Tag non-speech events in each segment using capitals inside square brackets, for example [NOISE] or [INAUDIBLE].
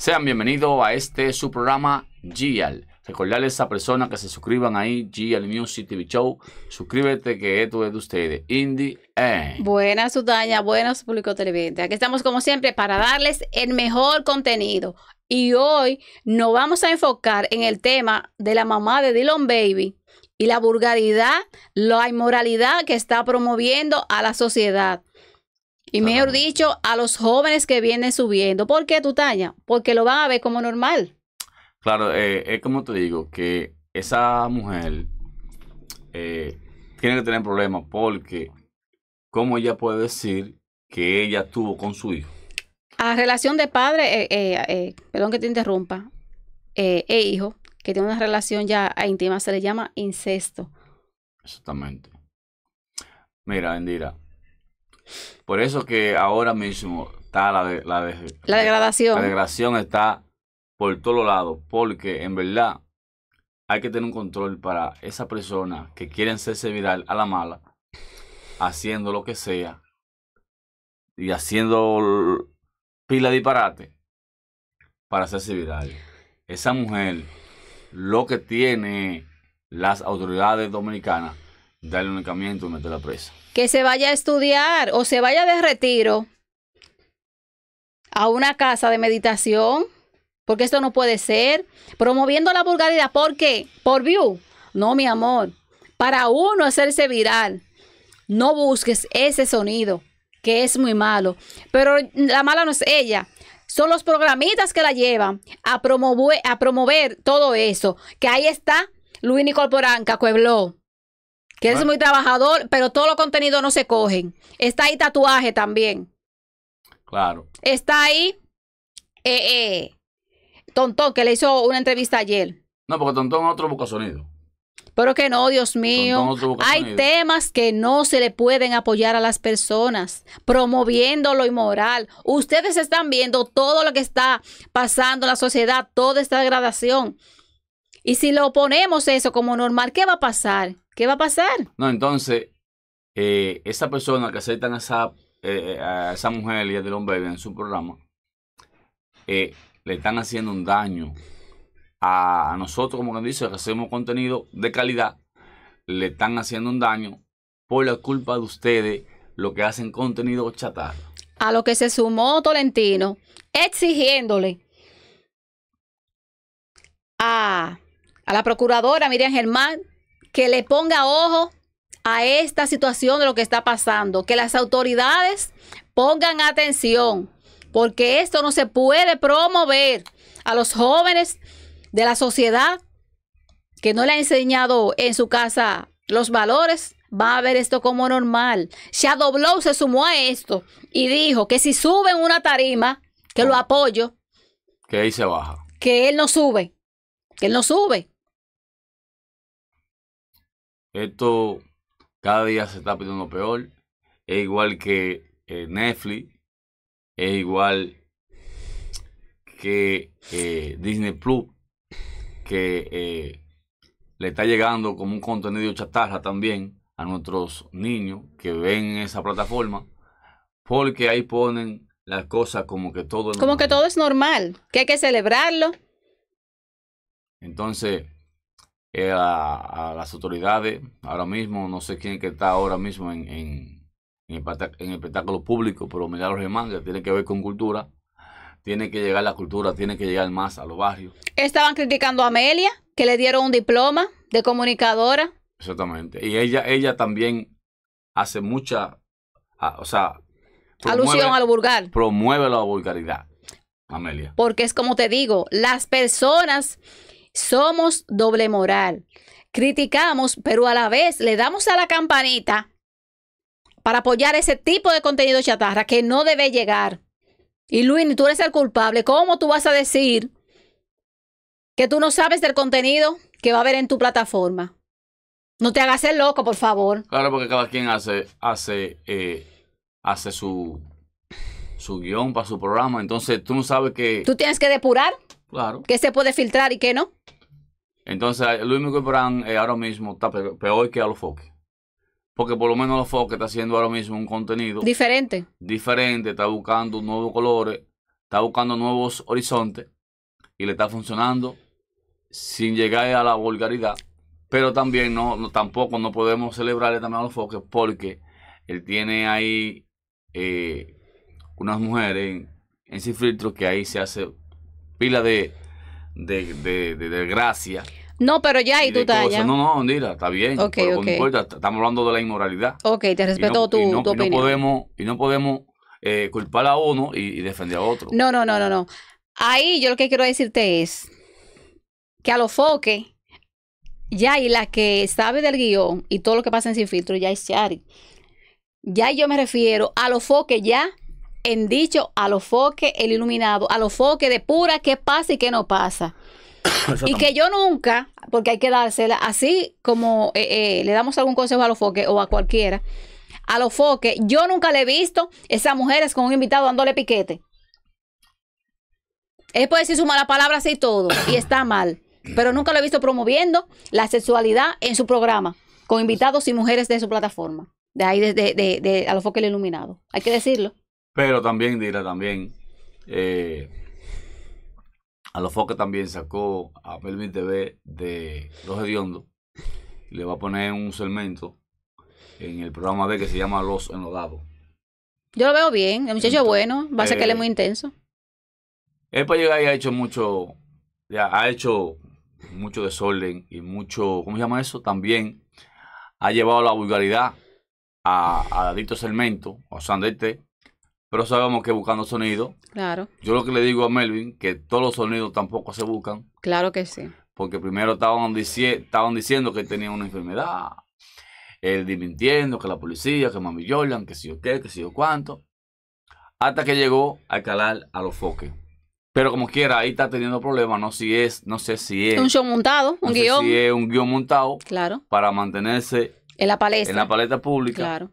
Sean bienvenidos a este su programa Gial, Recordarles a persona que se suscriban ahí, GL Music TV Show. Suscríbete que esto es de ustedes. Indie and... Buenas, Utaña, Buenas, público televidente. Aquí estamos como siempre para darles el mejor contenido. Y hoy nos vamos a enfocar en el tema de la mamá de Dylan Baby y la vulgaridad, la inmoralidad que está promoviendo a la sociedad. Y mejor dicho, a los jóvenes que vienen subiendo. ¿Por qué tu talla? Porque lo van a ver como normal. Claro, eh, es como te digo, que esa mujer eh, tiene que tener problemas porque, ¿cómo ella puede decir que ella tuvo con su hijo? A relación de padre, eh, perdón que te interrumpa, e hijo, que tiene una relación ya íntima, se le llama incesto. Exactamente. Mira, Endira, por eso que ahora mismo está la, la, degradación. La degradación está por todos lados, porque en verdad hay que tener un control para esa persona que quieren hacerse viral a la mala, haciendo lo que sea y haciendo pila de disparate para hacerse viral. Esa mujer, lo que tiene las autoridades dominicanas Dale un encamiento y la presa. Que se vaya a estudiar o se vaya de retiro a una casa de meditación, porque esto no puede ser. Promoviendo la vulgaridad, ¿por qué? Por view. No, mi amor. Para uno hacerse viral, no busques ese sonido, que es muy malo. Pero la mala no es ella, son los programitas que la llevan a promover, a promover todo eso. Que ahí está Luis Nicol Poranca, Pueblo. Que es muy trabajador, pero todos los contenidos no se cogen. Está ahí tatuaje también. Claro. Está ahí eh, eh, Tontón, que le hizo una entrevista ayer. No, porque Tontón es otro busca sonido. Pero que no, Dios mío. Hay temas que no se le pueden apoyar a las personas, promoviendo lo inmoral. Ustedes están viendo todo lo que está pasando en la sociedad, toda esta degradación. Y si lo ponemos eso como normal, ¿qué va a pasar? ¿Qué va a pasar? No, entonces, eh, esa persona que aceptan a esa, eh, esa mujer y a Dylan en su programa, eh, le están haciendo un daño a, nosotros, como quien dice, que hacemos contenido de calidad, le están haciendo un daño por la culpa de ustedes, lo que hacen contenido chatar. A lo que se sumó Tolentino, exigiéndole a a la procuradora Miriam Germán que le ponga ojo a esta situación de lo que está pasando, que las autoridades pongan atención, porque esto no se puede promover a los jóvenes de la sociedad que no le han enseñado en su casa los valores, va a ver esto como normal. Shadow Blow se sumó a esto y dijo que si suben una tarima, que lo apoyo. Que ahí se baja. Que él no sube, que él no sube. Esto cada día se está pidiendo peor. Es igual que eh, Netflix. Es igual que eh, Disney Plus. Que eh, le está llegando como un contenido chatarra también a nuestros niños que ven esa plataforma. Porque ahí ponen las cosas como que todo. Como normal. que todo es normal. Que hay que celebrarlo. Entonces, a, las autoridades, ahora mismo, no sé quién que está ahora mismo en, en, en, público, espectáculo público pero mira los tiene que ver con cultura, tiene que llegar la cultura, tiene que llegar más a los barrios. Estaban criticando a Amelia, que le dieron un diploma de comunicadora. Exactamente. Y ella, ella también hace mucha, o sea, alusión a vulgar. Promueve la vulgaridad, Amelia. Porque es como te digo, las personas somos doble moral. Criticamos, pero a la vez le damos a la campanita para apoyar ese tipo de contenido chatarra que no debe llegar. Y Luis, tú eres el culpable. ¿Cómo tú vas a decir que tú no sabes del contenido que va a haber en tu plataforma? No te hagas el loco, por favor. Claro, porque cada quien hace, hace, eh, su, su guión para su programa. Entonces tú no sabes que. Tú tienes que depurar. Claro. ¿Qué se puede filtrar y qué no? Entonces, eh, Luis único Brand eh, ahora mismo está peor que foques. Porque por lo menos foques está haciendo ahora mismo un contenido. Diferente. Diferente, está buscando nuevos colores, está buscando nuevos horizontes y le está funcionando sin llegar a la vulgaridad. Pero también no, tampoco no podemos celebrarle también a foques porque él tiene ahí eh, unas mujeres en, en ese filtro que ahí se hace pila de, de, desgracia. No, pero ya y tú estás No, no, mira, está bien. Ok, ok. No Importa, estamos hablando de la inmoralidad. Ok, te respeto tu, No podemos, y no podemos eh, culpar a uno y, defender a otro. No, no, no, no, no. Ahí yo lo que quiero decirte es que a los Foque, ya y la que sabe del guión y todo lo que pasa en Sin Filtro, ya es Charlie Ya yo me refiero a los Foque, ya en dicho a los foques el iluminado, a los foques de pura qué pasa y qué no pasa. [COUGHS] y que yo nunca, porque hay que dársela, así como eh, eh, le damos algún consejo a los foques o a cualquiera, a los foques, yo nunca le he visto esas mujeres con un invitado dándole piquete. es puede decir su mala palabra así todo [COUGHS] y está mal, pero nunca lo he visto promoviendo la sexualidad en su programa con invitados y mujeres de su plataforma, de ahí de, de, de, de a los foques el iluminado. Hay que decirlo. Pero también, dirá también, eh, a los foques también sacó a Melvin TV de Los Hediondos. Le va a poner un segmento en el programa de que se llama Los Enlodados. Yo lo veo bien, el muchacho es bueno, va a ser que él es muy eh, intenso. Él para llegar y ha hecho mucho, ya ha hecho mucho desorden y mucho, ¿cómo se llama eso? También ha llevado la vulgaridad a, a Adicto segmento o Sandete, pero sabemos que buscando sonido. Claro. Yo lo que le digo a Melvin, que todos los sonidos tampoco se buscan. Claro que sí. Porque primero estaban, diciendo que tenía una enfermedad, él dimintiendo, que la policía, que Mami Jordan, que si yo qué, que si yo cuánto. Hasta que llegó a calar a los foques. Pero como quiera, ahí está teniendo problemas. No, si es, no sé si es. Un show montado, un guión. Si es un guión montado. Claro. Para mantenerse. En la paleta. En la paleta pública. Claro.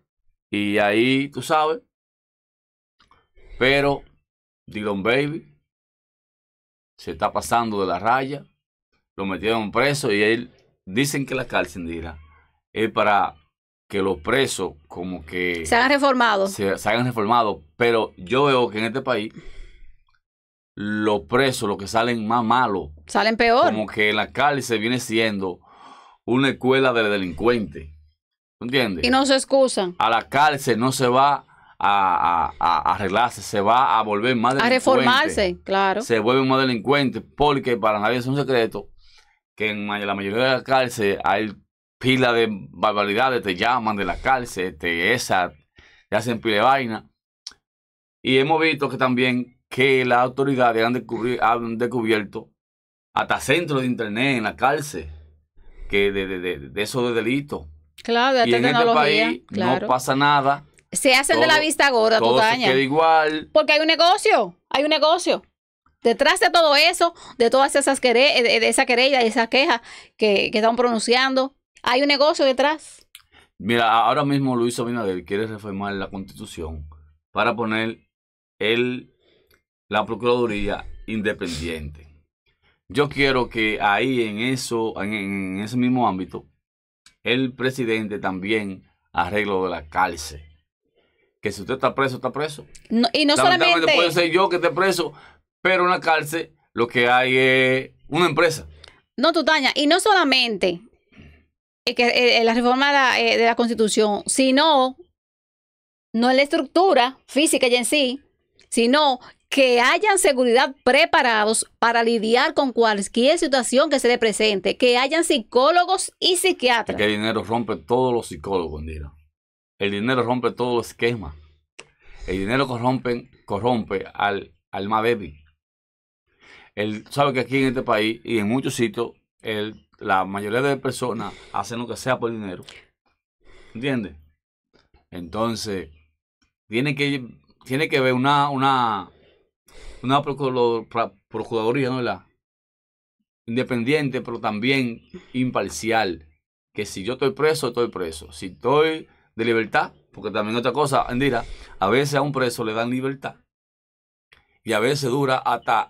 Y ahí, tú sabes, pero Dylan Baby se está pasando de la raya, lo metieron preso y él, dicen que la cárcel dirá, es para que los presos como que... Se hagan reformados. Se, hagan reformados, pero yo veo que en este país los presos, los que salen más malos. Salen peor. Como que la cárcel viene siendo una escuela de delincuentes. ¿Entiendes? Y no se excusan. A la cárcel no se va a, arreglarse, se va a volver más delincuente. A reformarse, claro. Se vuelve más delincuente, porque para nadie es un secreto que en la mayoría de las cárceles hay pila de barbaridades, te llaman de la cárcel, te esa, hacen pile de vaina. Y hemos visto que también que las autoridades han, descubierto hasta centros de internet en la cárcel que de, de, de, eso de delito. Claro, y en este país no pasa nada se hacen de la vista gorda, todo igual. Porque hay un negocio, hay un negocio. Detrás de todo eso, de todas esas querellas eh, de esa querella y esas quejas que, que, están pronunciando, hay un negocio detrás. Mira, ahora mismo Luis Abinader quiere reformar la constitución para poner el, la Procuraduría independiente. Yo quiero que ahí en eso, en, ese mismo ámbito, el presidente también arregle de la cárcel si usted está preso, está preso. y no solamente. puede ser yo que esté preso, pero en la cárcel lo que hay es una empresa. No, Tutaña, y no solamente que, eh, eh, la reforma eh, de la, Constitución, sino no es la estructura física y en sí, sino que hayan seguridad preparados para lidiar con cualquier situación que se le presente, que hayan psicólogos y psiquiatras. Que el dinero rompe todos los psicólogos, Andira. El dinero rompe todo esquema. El dinero corrompe, corrompe al más débil. Él sabe que aquí en este país y en muchos sitios, el, la mayoría de personas hacen lo que sea por dinero. ¿Entiendes? Entonces, tiene que, tiene que ver una, una, una procuraduría, ¿no la Independiente, pero también imparcial. Que si yo estoy preso, estoy preso. Si estoy de libertad, porque también otra cosa, Andira, a veces a un preso le dan libertad y a veces dura hasta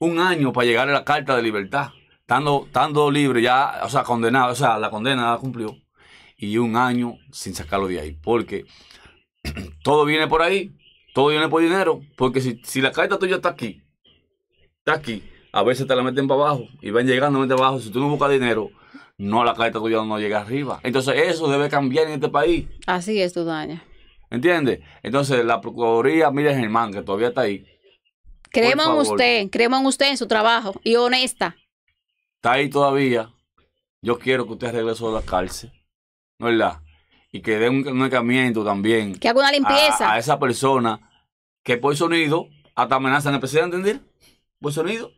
un año para llegar a la carta de libertad, estando, estando libre ya, o sea, condenado, o sea, la condena la cumplió y un año sin sacarlo de ahí, porque [CLEARS THROAT] todo viene por ahí, todo viene por dinero, porque si, si la carta tuya está aquí, está aquí, a veces te la meten para abajo y van llegando para abajo, si tú no buscas dinero, no la carta tuya no llega arriba. Entonces eso debe cambiar en este país. Así es, daña. ¿Entiendes? Entonces la Procuraduría, mire Germán, que todavía está ahí. Creemos en usted, creemos en usted en su trabajo y honesta. Está ahí todavía. Yo quiero que usted regrese a la cárcel, ¿no es verdad? Y que dé un, un también. Que haga una limpieza. A, esa persona que por sonido hasta amenazan al ¿entender? Por sonido.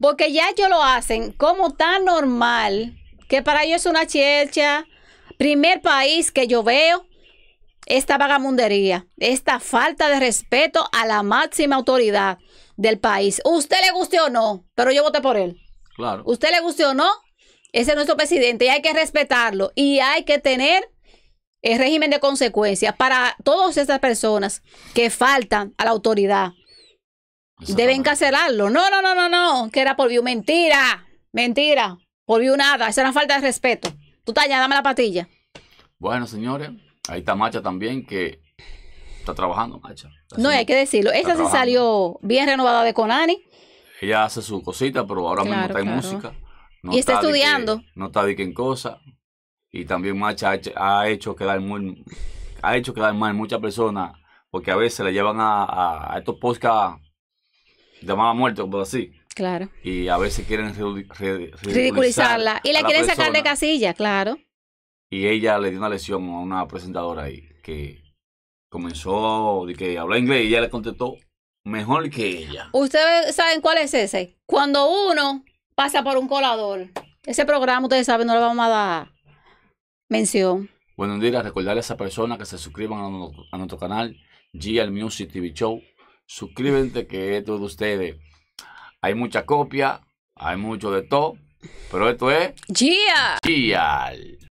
Porque ya ellos lo hacen como tan normal que para ellos es una chelcha, Primer país que yo veo esta vagamundería, esta falta de respeto a la máxima autoridad del país. Usted le guste o no, pero yo voté por él. Claro. Usted le guste o no, ese es nuestro presidente y hay que respetarlo y hay que tener el régimen de consecuencias para todas esas personas que faltan a la autoridad. Deben cancelarlo. No, no, no, no, no, que era por view. Mentira, mentira. Volvió nada, esa era falta de respeto. Tú estás dame la patilla. Bueno, señores, ahí está Macha también, que está trabajando, Macha. no, hay que decirlo. Esa se salió bien renovada de Conani. Ella hace su cosita, pero ahora mismo está en música. y está, estudiando. no está de que en cosa. Y también Macha ha hecho quedar muy, ha hecho quedar mal muchas personas, porque a veces le llevan a, a, estos podcasts de mala muerte, por así. Y a veces quieren ridiculizarla. Y la, quieren sacar de casilla, claro. Y ella le dio una lesión a una presentadora ahí que comenzó de que habló inglés y ella le contestó mejor que ella. Ustedes saben cuál es ese. Cuando uno pasa por un colador, ese programa ustedes saben, no le vamos a dar mención. Bueno, diga, recordarle a esa persona que se suscriban a, nuestro canal, GL Music TV Show. Suscríbete que es de ustedes. Hay mucha copia, hay mucho de todo, pero esto es... Gia. Gial.